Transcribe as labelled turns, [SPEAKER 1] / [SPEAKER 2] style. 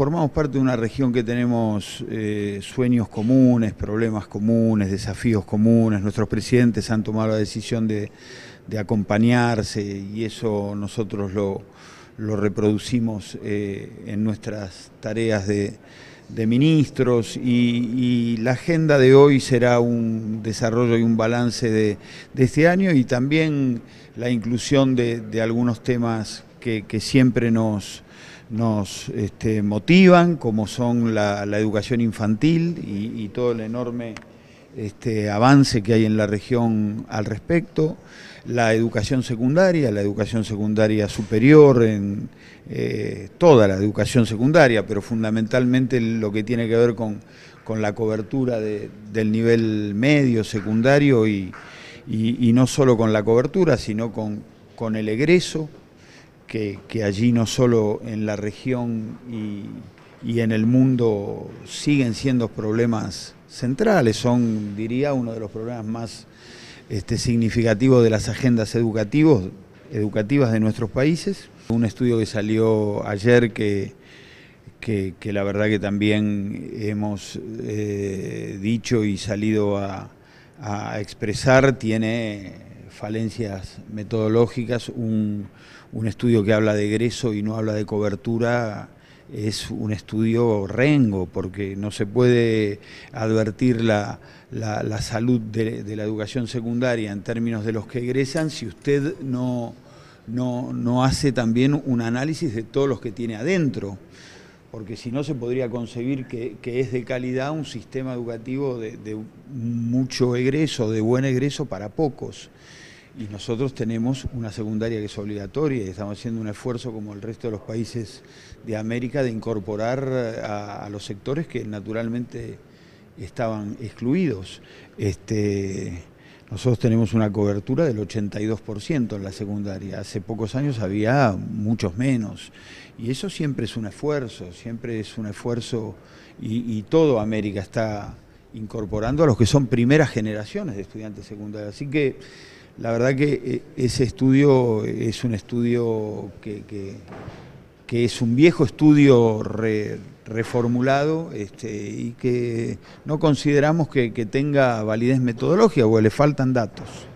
[SPEAKER 1] formamos parte de una región que tenemos eh, sueños comunes, problemas comunes, desafíos comunes. Nuestros presidentes han tomado la decisión de, acompañarse y eso nosotros lo, reproducimos eh, en nuestras tareas de, ministros y, la agenda de hoy será un desarrollo y un balance de, este año y también la inclusión de, de algunos temas que, siempre nos, este, motivan, como son la, educación infantil y, todo el enorme este, avance que hay en la región al respecto, la educación secundaria, la educación secundaria superior, en, eh, toda la educación secundaria, pero fundamentalmente lo que tiene que ver con, la cobertura del nivel medio, secundario y, no solo con la cobertura, sino con, con el egreso que, allí no solo en la región y, en el mundo siguen siendo problemas centrales, son, diría, uno de los problemas más este, significativos de las agendas educativas de nuestros países. Un estudio que salió ayer que, que, la verdad que también hemos eh, dicho y salido a, a expresar tiene falencias metodológicas, un, un, estudio que habla de egreso y no habla de cobertura es un estudio rengo, porque no se puede advertir la, la, salud de, de, la educación secundaria en términos de los que egresan si usted no, no, no hace también un análisis de todos los que tiene adentro porque si no se podría concebir que, es de calidad un sistema educativo de, mucho egreso, de buen egreso para pocos. Y nosotros tenemos una secundaria que es obligatoria y estamos haciendo un esfuerzo como el resto de los países de América de incorporar a, los sectores que naturalmente estaban excluidos. Este, nosotros tenemos una cobertura del 82% en la secundaria. Hace pocos años había muchos menos. Y eso siempre es un esfuerzo, siempre es un esfuerzo y, y todo América está incorporando a los que son primeras generaciones de estudiantes secundarios. Así que la verdad que eh, ese estudio es un estudio que que es un viejo estudio reformulado este, y que no consideramos que, tenga validez metodológica, o le faltan datos.